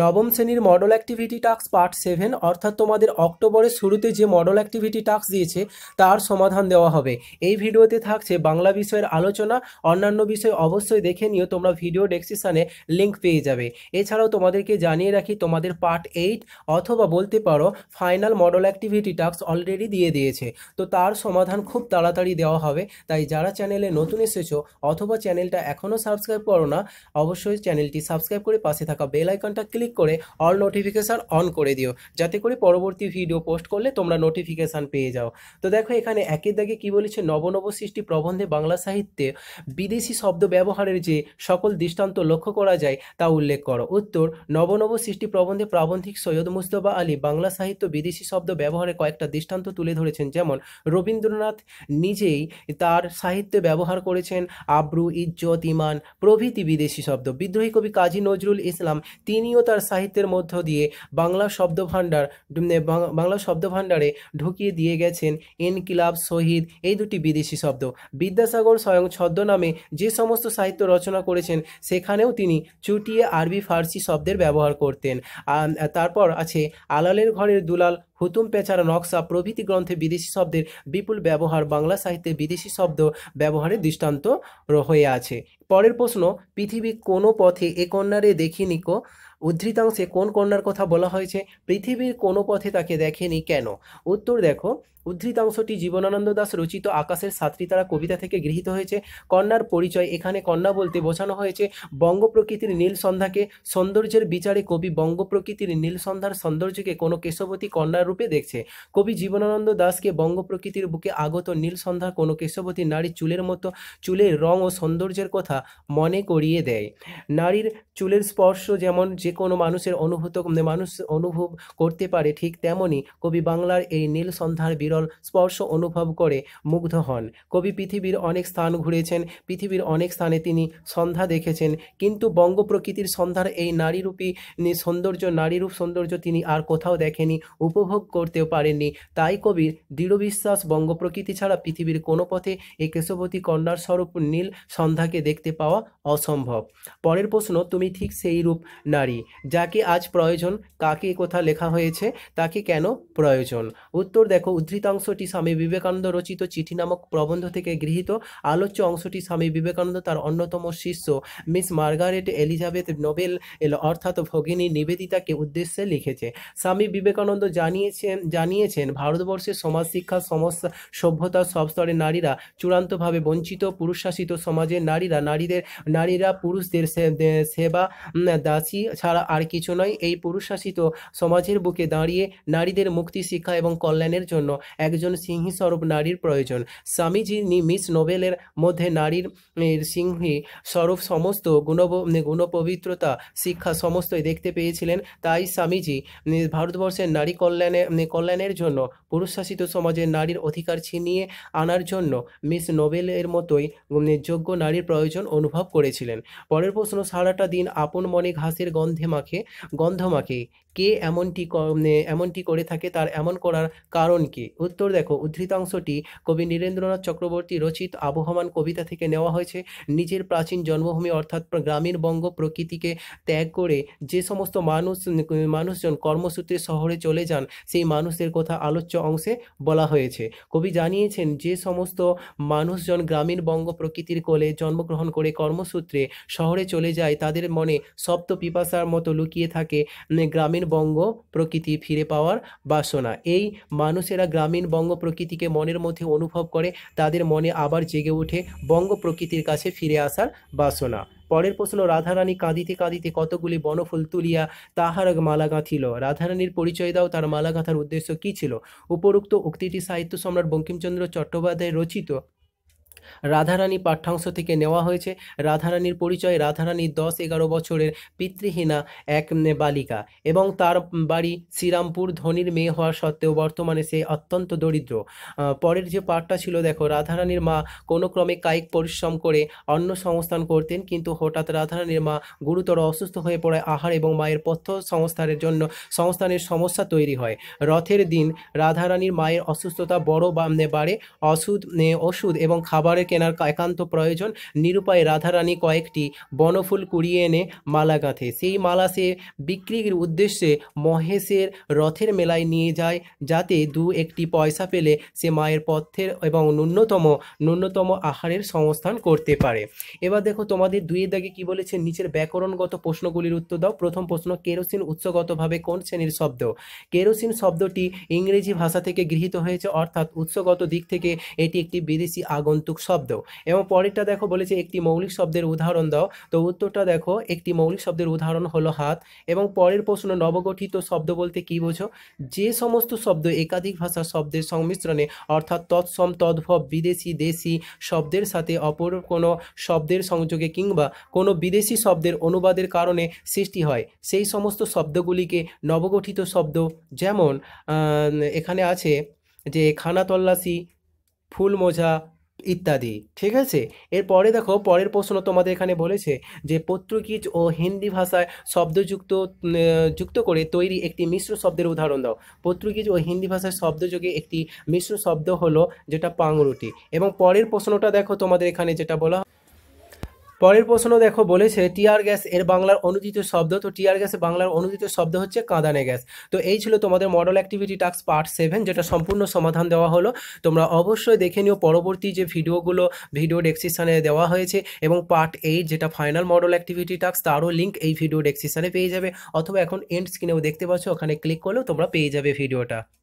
নবম শ্রেণীর model activity task part seven অর্থাৎ তোমাদের অক্টোবরের শুরুতে যে মডেল অ্যাক্টিভিটি টাস্ক দিয়েছে তার সমাধান দেওয়া হবে এই ভিডিওতে থাকছে বাংলা বিষয়ের আলোচনা অন্যান্য বিষয় অবশ্যই দেখে নিও তোমরা ভিডিও ডেসক্রিপশানে লিঙ্ক পেয়ে যাবে এছাড়াও তোমাদেরকে জানিয়ে রাখি তোমাদের পার্ট এইট অথবা বলতে পারো final model activity task already দিয়ে দিয়েছে তো তার সমাধান খুব তাড়াতাড়ি দেওয়া হবে তাই যারা চ্যানেলে নতুন এসেছো অথবা চ্যানেলটা এখনও সাবস্ক্রাইব করো না অবশ্যই চ্যানেলটি সাবস্ক্রাইব করে পাশে থাকা বেল আইকনটা ক্লিক করে অল নোটিফিকেশান অন করে দিও যাতে করে পরবর্তী ভিডিও পোস্ট করলে তোমরা নোটিফিকেশান পেয়ে যাও তো দেখো এখানে একের দাগে কী বলেছে নবনব সৃষ্টি প্রবন্ধে বাংলা সাহিত্যে বিদেশি শব্দ ব্যবহারের যে সকল দৃষ্টান্ত লক্ষ্য করা যায় তা উল্লেখ করো উত্তর নবনব সৃষ্টি প্রবন্ধে প্রাবন্ধিক সৈয়দ মুস্তফা আলী বাংলা সাহিত্য বিদেশি শব্দ ব্যবহারে কয়েকটা দৃষ্টান্ত তুলে ধরেছেন যেমন রবীন্দ্রনাথ নিজেই তার সাহিত্যে ব্যবহার করেছেন আব্রু ইজ্জত ইমান প্রভৃতি বিদেশি শব্দ বিদ্রোহী কবি কাজী নজরুল ইসলাম তিনিও তার সাহিত্যের মধ্য দিয়ে বাংলা শব্দভাণ্ডার বাংলা শব্দভাণ্ডারে ঢুকিয়ে দিয়ে গেছেন ইনকিলাব শহীদ এই দুটি বিদেশি শব্দ বিদ্যাসাগর স্বয়ং ছদ্মনামে যে সমস্ত সাহিত্য রচনা করেছেন সেখানেও তিনি চুটিয়ে আরবি ফার্সি শব্দের ব্যবহার করতেন তারপর আছে আলালের ঘরের দুলাল হুতুম পেঁচারা নকশা প্রভৃতি গ্রন্থে বিদেশি শব্দের বিপুল ব্যবহার বাংলা সাহিত্যে বিদেশি শব্দ ব্যবহারের দৃষ্টান্ত হয়ে আছে পরের প্রশ্ন পৃথিবী কোনো পথে এ কন্যারে দেখিনি কো উদ্ধৃতাংশে কোন কন্যার কথা বলা হয়েছে পৃথিবীর কোনো পথে তাকে দেখেনি কেন উত্তর দেখো উদ্ধৃতাংশটি জীবনানন্দ দাস রচিত আকাশের সাতটি তারা কবিতা থেকে গৃহীত হয়েছে কন্যার পরিচয় এখানে কন্যা বলতে বোঝানো হয়েছে বঙ্গ প্রকৃতির নীল সন্ধ্যাকে সৌন্দর্যের বিচারে কবি বঙ্গ প্রকৃতির নীল সন্ধ্যার সৌন্দর্যকে কোনো কেশবতী কন্যার রূপে দেখছে কবি জীবনানন্দ দাসকে বঙ্গ প্রকৃতির বুকে আগত নীল সন্ধ্যা কোনো কেশবতী নারীর চুলের মতো চুলের রং ও সৌন্দর্যের কথা মনে করিয়ে দেয় নারীর চুলের স্পর্শ যেমন যে কোনো মানুষের অনুভূত মানুষ অনুভব করতে পারে ঠিক তেমনই কবি বাংলার এই নীল সন্ধ্যার বিরল বিরল স্পর্শ অনুভব করে মুগ্ধ হন কবি পৃথিবীর অনেক স্থান ঘুরেছেন পৃথিবীর অনেক স্থানে তিনি সন্ধ্যা দেখেছেন কিন্তু বঙ্গ প্রকৃতির সন্ধ্যার এই নারীরূপী সৌন্দর্য নারীরূপ সৌন্দর্য তিনি আর কোথাও দেখেনি উপভোগ করতেও পারেননি তাই কবির দৃঢ় বিশ্বাস বঙ্গ প্রকৃতি ছাড়া পৃথিবীর কোনো পথে এই কেশবতী কন্যার স্বরূপ নীল সন্ধ্যাকে দেখতে পাওয়া অসম্ভব পরের প্রশ্ন তুমি ঠিক সেই রূপ নারী যাকে আজ প্রয়োজন কাকে কোথা লেখা হয়েছে তাকে কেন প্রয়োজন উত্তর দেখো উদ্ধৃত উদ্ধৃতাংশটি স্বামী বিবেকানন্দ রচিত চিঠি নামক প্রবন্ধ থেকে গৃহীত আলোচ্য অংশটি স্বামী বিবেকানন্দ তার অন্যতম শিষ্য মিস মার্গারেট এলিজাবেথ নোবেল অর্থাৎ ভগিনী নিবেদিতাকে উদ্দেশ্যে লিখেছে স্বামী বিবেকানন্দ জানিয়েছেন জানিয়েছেন ভারতবর্ষের সমাজ শিক্ষা সমস্যা সভ্যতার সব স্তরে নারীরা চূড়ান্তভাবে বঞ্চিত পুরুষশাসিত সমাজের নারীরা নারীদের নারীরা পুরুষদের সেবা দাসী ছাড়া আর কিছু নয় এই পুরুষশাসিত সমাজের বুকে দাঁড়িয়ে নারীদের মুক্তি শিক্ষা এবং কল্যাণের জন্য একজন সিংহীস্বরূপ নারীর প্রয়োজন স্বামীজি মিস নোবেলের মধ্যে নারীর সিংহী স্বরূপ সমস্ত গুণ গুণপবিত্রতা শিক্ষা সমস্তই দেখতে পেয়েছিলেন তাই স্বামীজি ভারতবর্ষের নারী কল্যাণে কল্যাণের জন্য পুরুষশাসিত সমাজের নারীর অধিকার ছিনিয়ে আনার জন্য মিস নোবেলের মতোই যোগ্য নারীর প্রয়োজন অনুভব করেছিলেন পরের প্রশ্ন সারাটা দিন আপন মনে ঘাসের গন্ধে মাখে গন্ধ মাখে কে এমনটি এমনটি করে থাকে তার এমন করার কারণ কি উত্তর দেখো উদ্ধৃতাংশটি কবি নীরেন্দ্রনাথ চক্রবর্তী রচিত আবহমান কবিতা থেকে নেওয়া হয়েছে নিজের প্রাচীন জন্মভূমি অর্থাৎ গ্রামীণ বঙ্গ প্রকৃতিকে ত্যাগ করে যে সমস্ত মানুষ মানুষজন কর্মসূত্রে শহরে চলে যান সেই মানুষদের কথা আলোচ্য অংশে বলা হয়েছে কবি জানিয়েছেন যে সমস্ত মানুষজন গ্রামীণ বঙ্গ প্রকৃতির কোলে জন্মগ্রহণ করে কর্মসূত্রে শহরে চলে যায় তাদের মনে সপ্ত পিপাসার মতো লুকিয়ে থাকে গ্রামীণ বঙ্গ প্রকৃতি ফিরে পাওয়ার বাসনা এই মানুষেরা গ্রাম গ্রামীণ বঙ্গ প্রকৃতিকে মনের মধ্যে অনুভব করে তাদের মনে আবার জেগে ওঠে বঙ্গ প্রকৃতির কাছে ফিরে আসার বাসনা পরের প্রশ্ন রাধারানী কাঁদিতে কাঁদিতে কতগুলি বনফুল তুলিয়া তাহার মালা গাঁথিল রাধারানীর পরিচয় দাও তার মালা গাঁথার উদ্দেশ্য কী ছিল উপরোক্ত উক্তিটি সাহিত্য সম্রাট বঙ্কিমচন্দ্র চট্টোপাধ্যায় রচিত রাধারানী পাঠ্যাংশ থেকে নেওয়া হয়েছে রাধারানীর পরিচয় রাধারানীর দশ এগারো বছরের পিতৃহীনা এক বালিকা এবং তার বাড়ি শ্রীরামপুর ধনির মেয়ে হওয়া সত্ত্বেও বর্তমানে সে অত্যন্ত দরিদ্র পরের যে পাঠটা ছিল দেখো রাধারানীর মা কোনো ক্রমে কায়িক পরিশ্রম করে অন্য সংস্থান করতেন কিন্তু হঠাৎ রাধারানীর মা গুরুতর অসুস্থ হয়ে পড়ায় আহার এবং মায়ের পথ্য সংস্থানের জন্য সংস্থানের সমস্যা তৈরি হয় রথের দিন রাধারানীর মায়ের অসুস্থতা বড় বাড়ে অসুধ ওষুধ এবং খাবার খাবারে কেনার একান্ত প্রয়োজন নিরুপায় রাধারানী কয়েকটি বনফুল কুড়িয়ে এনে মালা গাঁথে সেই মালা সে বিক্রির উদ্দেশ্যে মহেশের রথের মেলায় নিয়ে যায় যাতে দু একটি পয়সা পেলে সে মায়ের পথ্যের এবং ন্যূনতম ন্যূনতম আহারের সংস্থান করতে পারে এবার দেখো তোমাদের দুইয়ের দাগে কি বলেছে নিচের ব্যাকরণগত প্রশ্নগুলির উত্তর দাও প্রথম প্রশ্ন কেরোসিন উৎসগতভাবে কোন শ্রেণীর শব্দ কেরোসিন শব্দটি ইংরেজি ভাষা থেকে গৃহীত হয়েছে অর্থাৎ উৎসগত দিক থেকে এটি একটি বিদেশি আগন্তুক মৌলিক শব্দ এবং পরেরটা দেখো বলেছে একটি মৌলিক শব্দের উদাহরণ দাও তো উত্তরটা দেখো একটি মৌলিক শব্দের উদাহরণ হলো হাত এবং পরের প্রশ্ন নবগঠিত শব্দ বলতে কি বোঝো যে সমস্ত শব্দ একাধিক ভাষার শব্দের সংমিশ্রণে অর্থাৎ তৎসম তদ্ভব বিদেশি দেশি শব্দের সাথে অপর কোনো শব্দের সংযোগে কিংবা কোনো বিদেশি শব্দের অনুবাদের কারণে সৃষ্টি হয় সেই সমস্ত শব্দগুলিকে নবগঠিত শব্দ যেমন এখানে আছে যে খানা তল্লাশি ফুল মোজা ইত্যাদি ঠিক আছে এরপরে দেখো পরের প্রশ্ন তোমাদের এখানে বলেছে যে পর্তুগিজ ও হিন্দি ভাষায় শব্দযুক্ত যুক্ত করে তৈরি একটি মিশ্র শব্দের উদাহরণ দাও পর্তুগিজ ও হিন্দি ভাষায় শব্দযোগে একটি মিশ্র শব্দ হলো যেটা পাংরুটি এবং পরের প্রশ্নটা দেখো তোমাদের এখানে যেটা বলা পরের প্রশ্ন দেখো বলেছে টিআর গ্যাস এর বাংলার অনুদিত শব্দ তো টিআর গ্যাসে বাংলার অনুদিত শব্দ হচ্ছে কাঁদানে গ্যাস তো এই ছিল তোমাদের model activity task part seven যেটা সম্পূর্ণ সমাধান দেওয়া হলো তোমরা অবশ্যই দেখে নিও পরবর্তী যে ভিডিওগুলো ভিডিও ডেক্সিশানে দেওয়া হয়েছে এবং পার্ট এইট যেটা ফাইনাল মডেল অ্যাক্টিভিটি টাস্ক তারও লিঙ্ক এই ভিডিও ডেক্সিশানে পেয়ে যাবে অথবা এখন এন্ড স্ক্রিনেও দেখতে পাচ্ছ ওখানে ক্লিক করলেও তোমরা পেয়ে যাবে ভিডিওটা